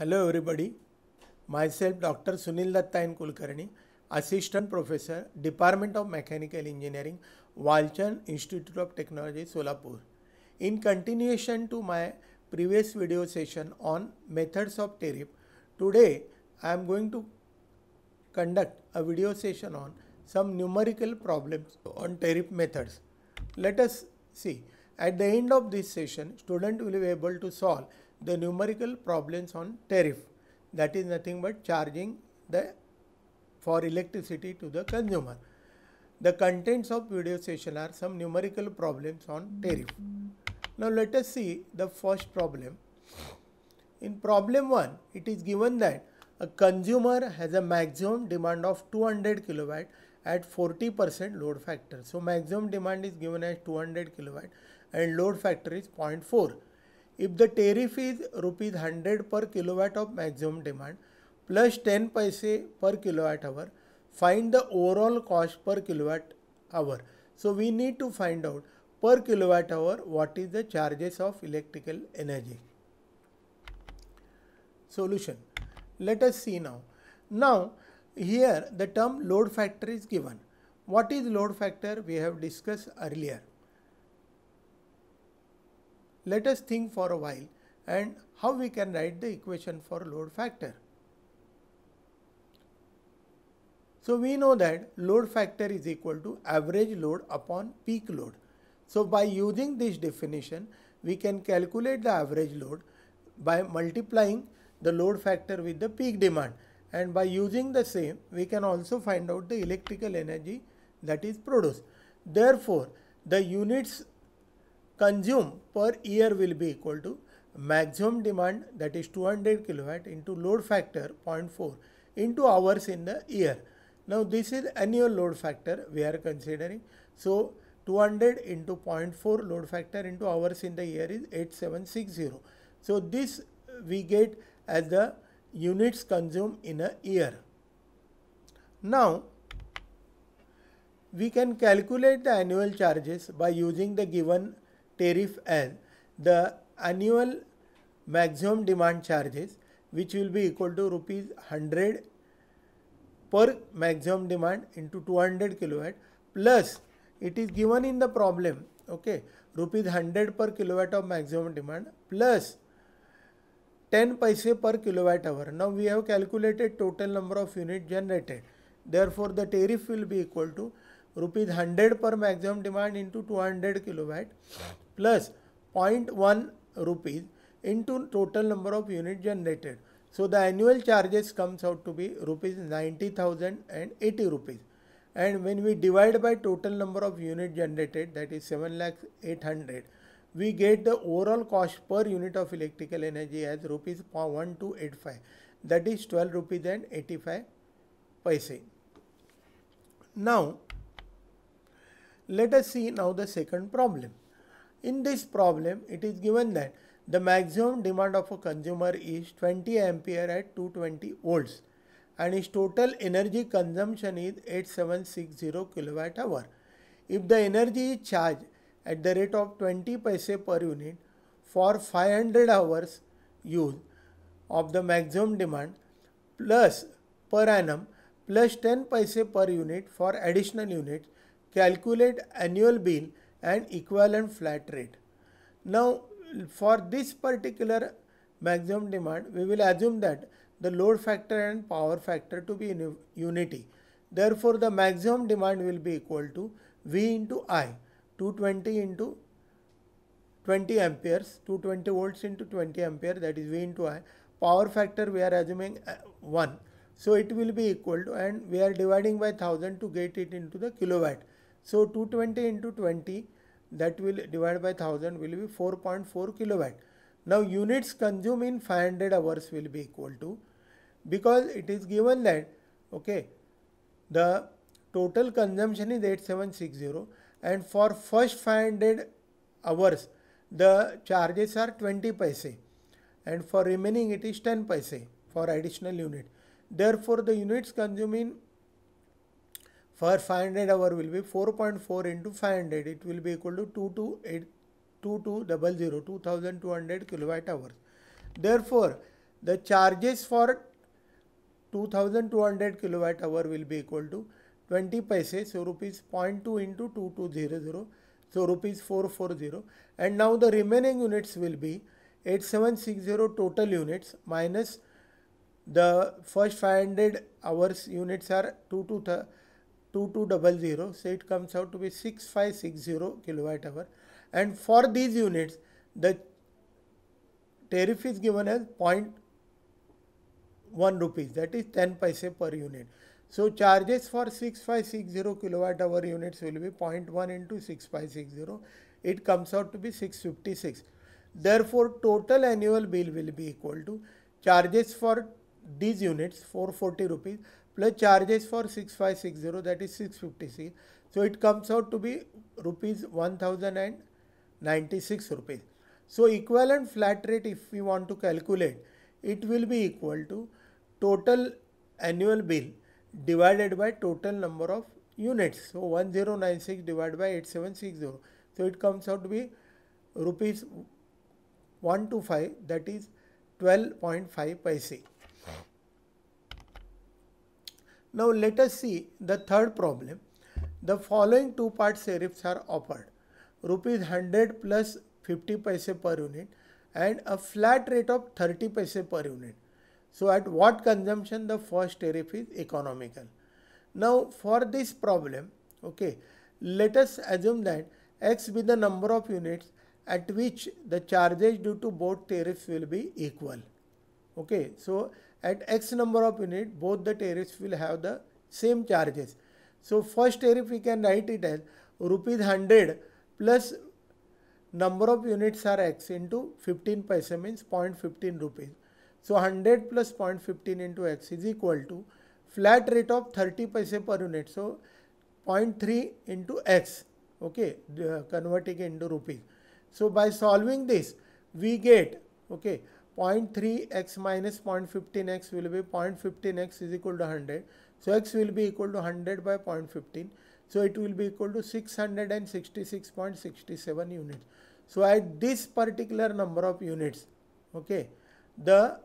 Hello everybody. Myself Dr. Sunil Dattain Kulkarni, Assistant Professor, Department of Mechanical Engineering, Walchan Institute of Technology, Solapur. In continuation to my previous video session on methods of tariff, today I am going to conduct a video session on some numerical problems on tariff methods. Let us see. At the end of this session, student will be able to solve the numerical problems on tariff that is nothing but charging the for electricity to the consumer. The contents of video session are some numerical problems on tariff. Now let us see the first problem. In problem 1, it is given that a consumer has a maximum demand of 200 kilowatt at 40% load factor. So maximum demand is given as 200 kilowatt and load factor is 0.4. If the tariff is rupees 100 per kilowatt of maximum demand plus 10 paise per kilowatt hour, find the overall cost per kilowatt hour. So we need to find out per kilowatt hour what is the charges of electrical energy. Solution. Let us see now. Now here the term load factor is given. What is load factor? We have discussed earlier let us think for a while and how we can write the equation for load factor. So we know that load factor is equal to average load upon peak load. So by using this definition, we can calculate the average load by multiplying the load factor with the peak demand and by using the same we can also find out the electrical energy that is produced. Therefore, the units consume per year will be equal to maximum demand that is 200 kilowatt into load factor 0.4 into hours in the year. Now this is annual load factor we are considering. So 200 into 0.4 load factor into hours in the year is 8760. So this we get as the units consumed in a year. Now we can calculate the annual charges by using the given tariff as the annual maximum demand charges which will be equal to rupees 100 per maximum demand into 200 kilowatt plus it is given in the problem okay rupees 100 per kilowatt of maximum demand plus 10 paise per kilowatt hour now we have calculated total number of unit generated therefore the tariff will be equal to rupees 100 per maximum demand into 200 kilowatt plus 0.1 rupees into total number of units generated. So the annual charges comes out to be rupees 90,000 and 80 rupees. And when we divide by total number of unit generated that is 7 800, we get the overall cost per unit of electrical energy as rupees 1285 that is 12 rupees and 85 paise. Now let us see now the second problem. In this problem, it is given that the maximum demand of a consumer is 20 ampere at 220 volts and its total energy consumption is 8760 kilowatt hour. If the energy is charged at the rate of 20 paise per unit for 500 hours use of the maximum demand plus per annum plus 10 paise per unit for additional units, calculate annual bill and equivalent flat rate. Now for this particular maximum demand we will assume that the load factor and power factor to be in unity. Therefore the maximum demand will be equal to V into I 220 into 20 amperes 220 volts into 20 ampere that is V into I power factor we are assuming uh, 1. So it will be equal to and we are dividing by 1000 to get it into the kilowatt. So 220 into 20 that will divide by 1000 will be 4.4 kilowatt. Now units consumed in 500 hours will be equal to because it is given that okay the total consumption is 8760 and for first 500 hours the charges are 20 paise and for remaining it is 10 paise for additional unit. Therefore the units consumed in for 500 hour will be 4.4 into 500 it will be equal to 2200 2200 kilowatt hours therefore the charges for 2200 kilowatt hour will be equal to 20 paise so rupees 0.2 into 2200 so rupees 440 and now the remaining units will be 8760 total units minus the first 500 hours units are 2 to 2200 so it comes out to be 6560 kilowatt hour and for these units the tariff is given as 0.1 rupees that is 10 paise per unit so charges for 6560 kilowatt hour units will be 0.1 into 6560 it comes out to be 656 therefore total annual bill will be equal to charges for these units 440 rupees plus charges for 6560 that is 656 so it comes out to be rupees 1096 rupees so equivalent flat rate if we want to calculate it will be equal to total annual bill divided by total number of units. So 1096 divided by 8760. So it comes out to be rupees 125 that is 12.5 paise. Now let us see the third problem. The following two part serifs are offered. Rupees 100 plus 50 paise per unit and a flat rate of 30 paise per unit. So at what consumption the first tariff is economical. Now for this problem, okay, let us assume that x be the number of units at which the charges due to both tariffs will be equal. Okay, so at x number of unit both the tariffs will have the same charges. So first tariff we can write it as rupees 100 plus number of units are x into 15 paisa means 0.15 rupees. So 100 plus 0.15 into x is equal to flat rate of 30 paisa per unit. So 0.3 into x okay converting into rupees. So by solving this we get okay 0.3x minus 0.15x will be 0.15x is equal to 100. So x will be equal to 100 by 0.15. So it will be equal to 666.67 units. So at this particular number of units, okay, the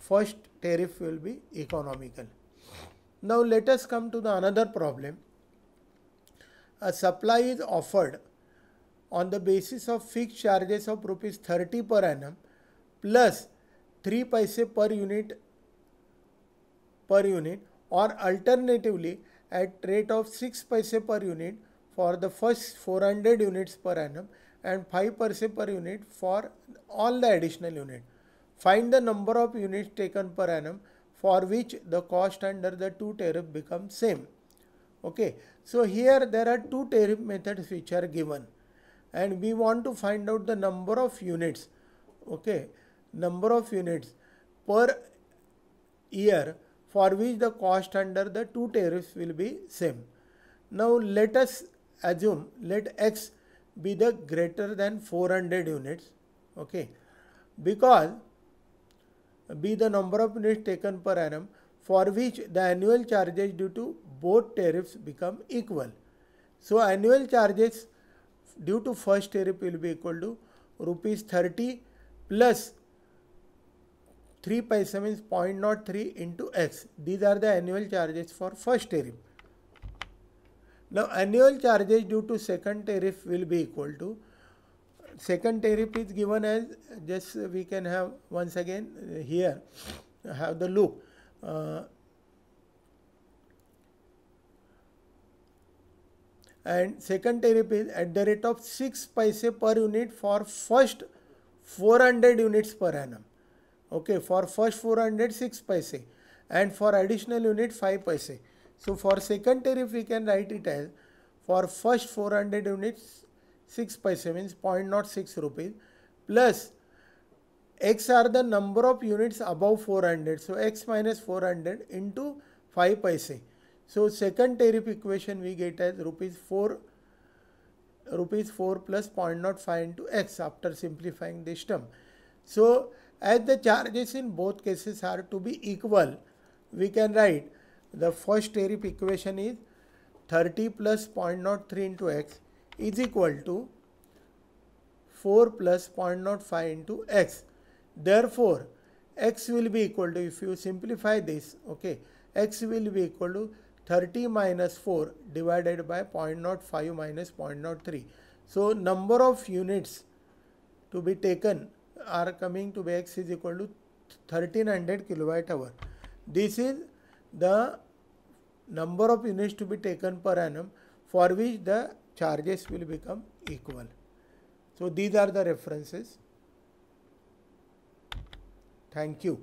first tariff will be economical. Now let us come to the another problem. A supply is offered on the basis of fixed charges of rupees 30 per annum Plus three three per unit unit पर or alternatively at rate of 6 paise per unit for the first 400 units per annum and 5 paise per unit for all the additional unit. Find the number of units taken per annum for which the cost under the two tariff become same. Okay, so here there are two tariff methods which are given and we want to find out the number of units. Okay, number of units per year for which the cost under the two tariffs will be same. Now let us assume let x be the greater than 400 units okay because be the number of units taken per annum for which the annual charges due to both tariffs become equal. So annual charges due to first tariff will be equal to rupees 30 plus 3 paisa means 0.03 into x. These are the annual charges for first tariff. Now annual charges due to second tariff will be equal to second tariff is given as just we can have once again here have the look. Uh, and second tariff is at the rate of 6 paise per unit for first 400 units per annum okay for first 400 6 paise and for additional unit 5 paise so for second tariff we can write it as for first 400 units 6 paise means 0.06 rupees plus x are the number of units above 400 so x minus 400 into 5 paise so second tariff equation we get as rupees 4 rupees 4 plus 0.05 into x after simplifying this term so as the charges in both cases are to be equal, we can write the first tariff equation is 30 plus 0.03 into x is equal to 4 plus 0.05 into x. Therefore, x will be equal to, if you simplify this, okay, x will be equal to 30 minus 4 divided by 0.05 minus 0.03. So, number of units to be taken are coming to X is equal to 1300 kilowatt hour. This is the number of units to be taken per annum for which the charges will become equal. So these are the references. Thank you.